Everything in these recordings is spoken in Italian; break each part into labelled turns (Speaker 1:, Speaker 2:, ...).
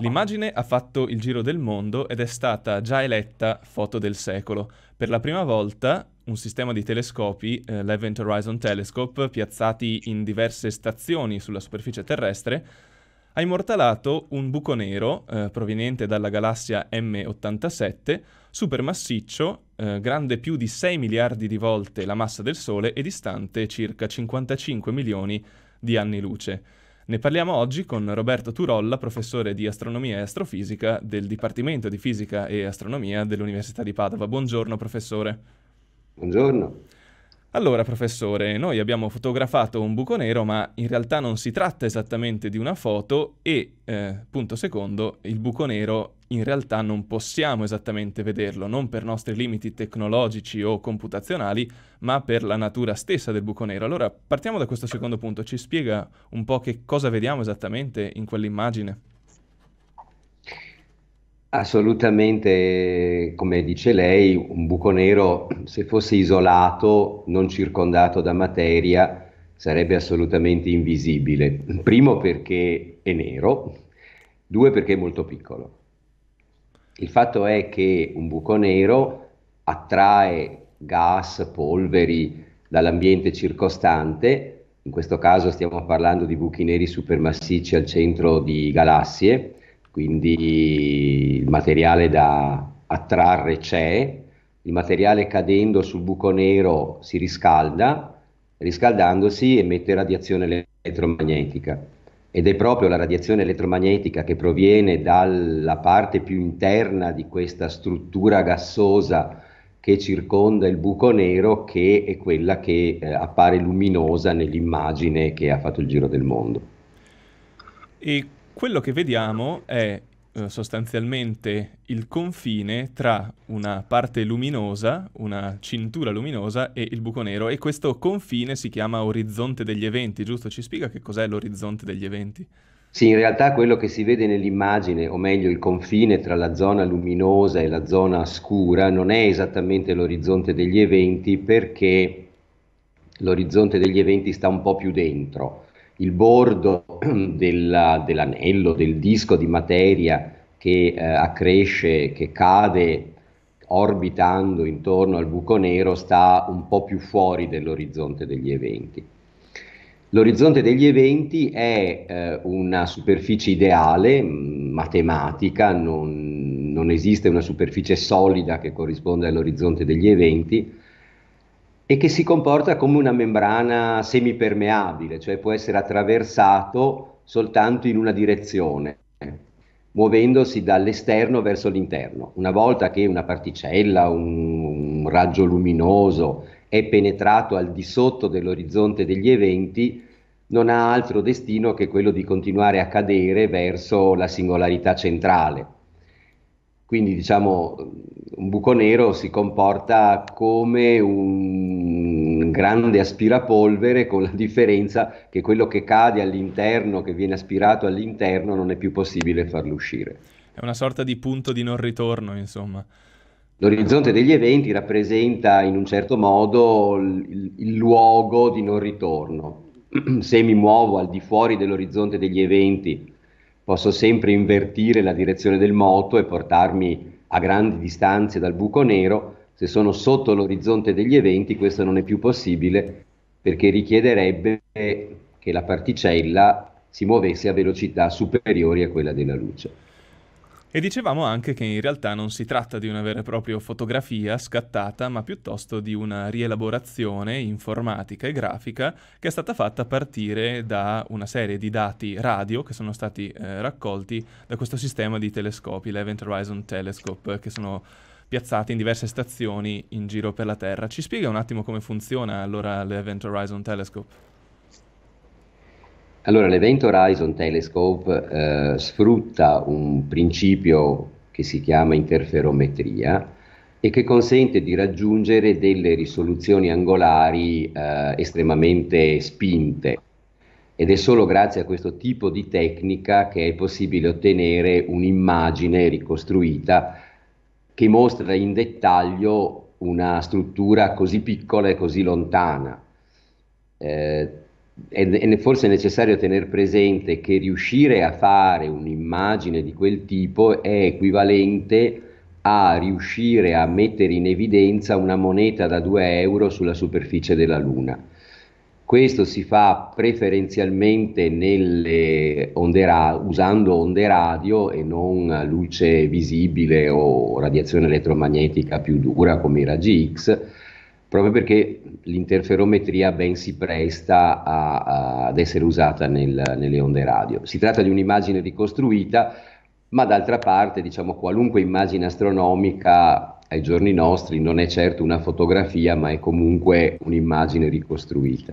Speaker 1: L'immagine ha fatto il giro del mondo ed è stata già eletta foto del secolo. Per la prima volta un sistema di telescopi, eh, l'Event Horizon Telescope, piazzati in diverse stazioni sulla superficie terrestre, ha immortalato un buco nero eh, proveniente dalla galassia M87, supermassiccio, eh, grande più di 6 miliardi di volte la massa del Sole e distante circa 55 milioni di di anni luce. Ne parliamo oggi con Roberto Turolla, professore di astronomia e astrofisica del Dipartimento di Fisica e Astronomia dell'Università di Padova. Buongiorno professore.
Speaker 2: Buongiorno.
Speaker 1: Allora, professore, noi abbiamo fotografato un buco nero, ma in realtà non si tratta esattamente di una foto e, eh, punto secondo, il buco nero in realtà non possiamo esattamente vederlo, non per nostri limiti tecnologici o computazionali, ma per la natura stessa del buco nero. Allora, partiamo da questo secondo punto, ci spiega un po' che cosa vediamo esattamente in quell'immagine?
Speaker 2: Assolutamente, come dice lei, un buco nero se fosse isolato, non circondato da materia, sarebbe assolutamente invisibile. Primo perché è nero, due perché è molto piccolo. Il fatto è che un buco nero attrae gas, polveri dall'ambiente circostante, in questo caso stiamo parlando di buchi neri supermassicci al centro di galassie, quindi il materiale da attrarre c'è, il materiale cadendo sul buco nero si riscalda, riscaldandosi emette radiazione elettromagnetica ed è proprio la radiazione elettromagnetica che proviene dalla parte più interna di questa struttura gassosa che circonda il buco nero che è quella che eh, appare luminosa nell'immagine che ha fatto il giro del mondo.
Speaker 1: E quello che vediamo è eh, sostanzialmente il confine tra una parte luminosa, una cintura luminosa e il buco nero e questo confine si chiama orizzonte degli eventi, giusto? Ci spiega che cos'è l'orizzonte degli eventi?
Speaker 2: Sì, in realtà quello che si vede nell'immagine, o meglio il confine tra la zona luminosa e la zona scura, non è esattamente l'orizzonte degli eventi perché l'orizzonte degli eventi sta un po' più dentro il bordo della, dell'anello, del disco di materia che eh, accresce, che cade orbitando intorno al buco nero, sta un po' più fuori dell'orizzonte degli eventi. L'orizzonte degli eventi è eh, una superficie ideale, mm, matematica, non, non esiste una superficie solida che corrisponde all'orizzonte degli eventi, e che si comporta come una membrana semipermeabile, cioè può essere attraversato soltanto in una direzione, eh, muovendosi dall'esterno verso l'interno. Una volta che una particella, un, un raggio luminoso è penetrato al di sotto dell'orizzonte degli eventi, non ha altro destino che quello di continuare a cadere verso la singolarità centrale quindi diciamo un buco nero si comporta come un grande aspirapolvere con la differenza che quello che cade all'interno, che viene aspirato all'interno, non è più possibile farlo uscire.
Speaker 1: È una sorta di punto di non ritorno, insomma.
Speaker 2: L'orizzonte degli eventi rappresenta in un certo modo il, il luogo di non ritorno. Se mi muovo al di fuori dell'orizzonte degli eventi posso sempre invertire la direzione del moto e portarmi a grandi distanze dal buco nero, se sono sotto l'orizzonte degli eventi questo non è più possibile perché richiederebbe che la particella si muovesse a velocità superiori a quella della luce.
Speaker 1: E dicevamo anche che in realtà non si tratta di una vera e propria fotografia scattata, ma piuttosto di una rielaborazione informatica e grafica che è stata fatta a partire da una serie di dati radio che sono stati eh, raccolti da questo sistema di telescopi, l'Event Horizon Telescope, che sono piazzati in diverse stazioni in giro per la Terra. Ci spiega un attimo come funziona allora l'Event Horizon Telescope?
Speaker 2: Allora, l'evento Horizon Telescope eh, sfrutta un principio che si chiama interferometria e che consente di raggiungere delle risoluzioni angolari eh, estremamente spinte. Ed è solo grazie a questo tipo di tecnica che è possibile ottenere un'immagine ricostruita che mostra in dettaglio una struttura così piccola e così lontana. Eh, è, forse necessario tenere presente che riuscire a fare un'immagine di quel tipo è equivalente a riuscire a mettere in evidenza una moneta da 2 euro sulla superficie della Luna. Questo si fa preferenzialmente onde ra- usando onde radio e non luce visibile o radiazione elettromagnetica più dura come i raggi X, proprio perché l'interferometria ben si presta a, a, ad essere usata nel, nelle onde radio. Si tratta di un'immagine ricostruita, ma d'altra parte, diciamo, qualunque immagine astronomica ai giorni nostri non è certo una fotografia, ma è comunque un'immagine ricostruita.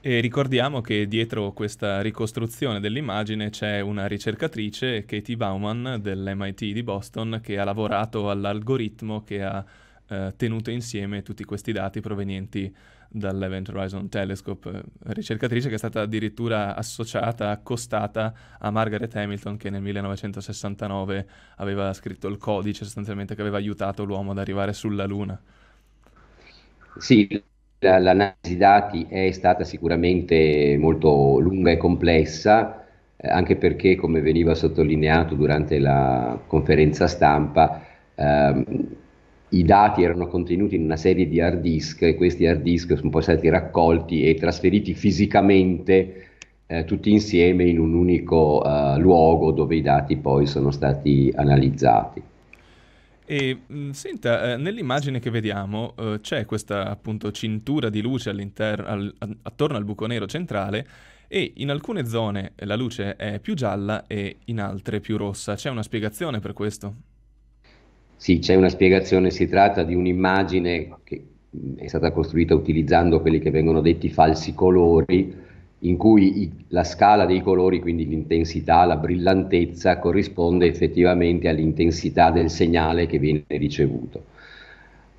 Speaker 1: E ricordiamo che dietro questa ricostruzione dell'immagine c'è una ricercatrice, Katie Bauman dell'MIT di Boston, che ha lavorato all'algoritmo che ha eh, tenuto insieme tutti questi dati provenienti dall'Event Horizon Telescope, eh, ricercatrice che è stata addirittura associata, accostata a Margaret Hamilton che nel 1969 aveva scritto il codice sostanzialmente che aveva aiutato l'uomo ad arrivare sulla Luna.
Speaker 2: Sì, l'analisi dati è stata sicuramente molto lunga e complessa, eh, anche perché, come veniva sottolineato durante la conferenza stampa, ehm, i dati erano contenuti in una serie di hard disk e questi hard disk sono poi stati raccolti e trasferiti fisicamente eh, tutti insieme in un unico eh, luogo dove i dati poi sono stati analizzati.
Speaker 1: E mm, senta, eh, nell'immagine che vediamo eh, c'è questa appunto cintura di luce al, attorno al buco nero centrale e in alcune zone la luce è più gialla e in altre più rossa. C'è una spiegazione per questo?
Speaker 2: Sì, c'è una spiegazione, si tratta di un'immagine che è stata costruita utilizzando quelli che vengono detti falsi colori, in cui i, la scala dei colori, quindi l'intensità, la brillantezza, corrisponde effettivamente all'intensità del segnale che viene ricevuto.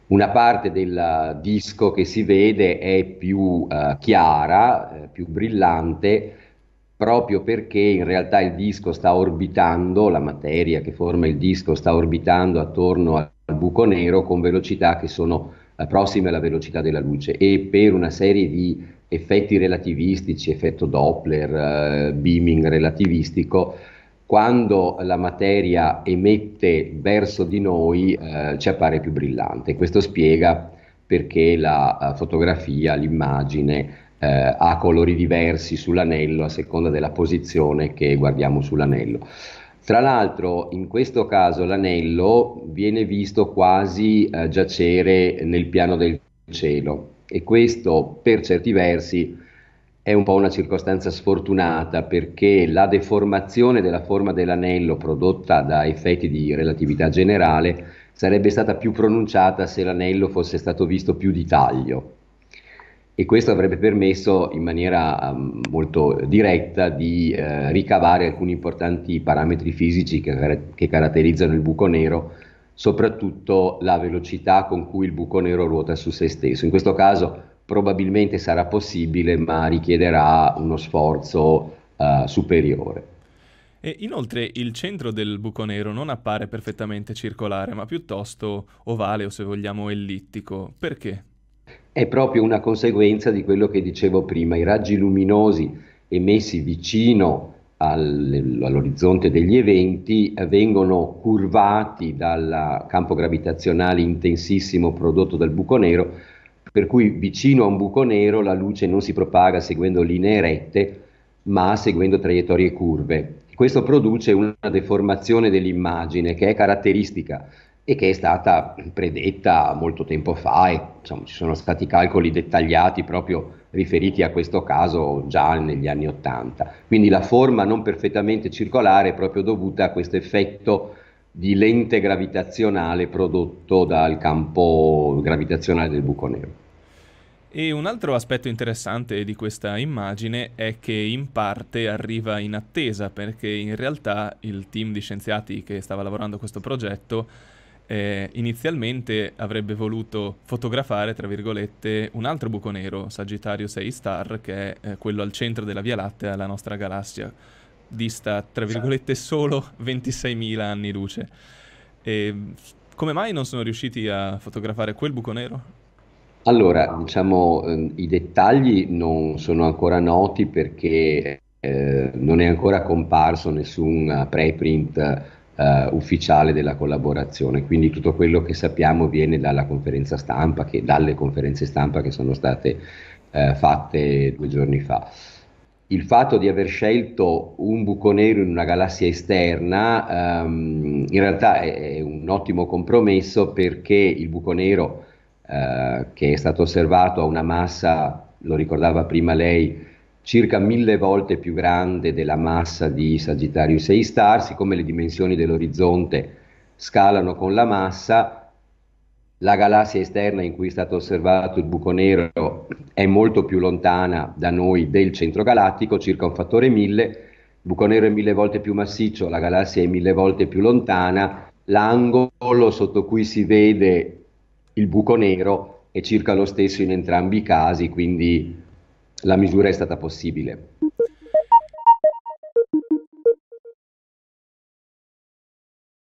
Speaker 2: Una parte del eh, disco che si vede è più eh, chiara, eh, più brillante, proprio perché in realtà il disco sta orbitando, la materia che forma il disco sta orbitando attorno al buco nero con velocità che sono eh, prossime alla velocità della luce e per una serie di effetti relativistici, effetto Doppler, eh, beaming relativistico, quando la materia emette verso di noi eh, ci appare più brillante. Questo spiega perché la eh, fotografia, l'immagine eh, ha colori diversi sull'anello a seconda della posizione che guardiamo sull'anello. Tra l'altro in questo caso l'anello viene visto quasi eh, giacere nel piano del cielo e questo per certi versi è un po' una circostanza sfortunata perché la deformazione della forma dell'anello prodotta da effetti di relatività generale sarebbe stata più pronunciata se l'anello fosse stato visto più di taglio, e questo avrebbe permesso in maniera ehm, molto diretta di eh, ricavare alcuni importanti parametri fisici che, che caratterizzano il buco nero, soprattutto la velocità con cui il buco nero ruota su se stesso. In questo caso probabilmente sarà possibile, ma richiederà uno sforzo uh, superiore.
Speaker 1: E inoltre il centro del buco nero non appare perfettamente circolare, ma piuttosto ovale o se vogliamo ellittico. Perché?
Speaker 2: è proprio una conseguenza di quello che dicevo prima, i raggi luminosi emessi vicino all'orizzonte degli eventi vengono curvati dal campo gravitazionale intensissimo prodotto dal buco nero, per cui vicino a un buco nero la luce non si propaga seguendo linee rette, ma seguendo traiettorie curve. Questo produce una deformazione dell'immagine che è caratteristica e che è stata predetta molto tempo fa e insomma, ci sono stati calcoli dettagliati proprio riferiti a questo caso già negli anni Ottanta. Quindi la forma non perfettamente circolare è proprio dovuta a questo effetto di lente gravitazionale prodotto dal campo gravitazionale del buco nero.
Speaker 1: E un altro aspetto interessante di questa immagine è che in parte arriva in attesa perché in realtà il team di scienziati che stava lavorando a questo progetto eh, inizialmente avrebbe voluto fotografare, tra virgolette, un altro buco nero, Sagittario 6 Star, che è eh, quello al centro della Via Lattea, la nostra galassia, dista, tra certo. virgolette, solo 26.000 anni luce. E come mai non sono riusciti a fotografare quel buco nero?
Speaker 2: Allora, diciamo, ehm, i dettagli non sono ancora noti perché eh, non è ancora comparso nessun eh, preprint eh, ufficiale della collaborazione. Quindi tutto quello che sappiamo viene dalla conferenza stampa, che, dalle conferenze stampa che sono state eh, fatte due giorni fa. Il fatto di aver scelto un buco nero in una galassia esterna ehm, in realtà è, è un ottimo compromesso perché il buco nero eh, che è stato osservato a una massa, lo ricordava prima lei, circa mille volte più grande della massa di Sagittario 6 star, siccome le dimensioni dell'orizzonte scalano con la massa, la galassia esterna in cui è stato osservato il buco nero è molto più lontana da noi del centro galattico, circa un fattore 1000, il buco nero è mille volte più massiccio, la galassia è mille volte più lontana, l'angolo sotto cui si vede il buco nero è circa lo stesso in entrambi i casi, quindi la misura è stata possibile.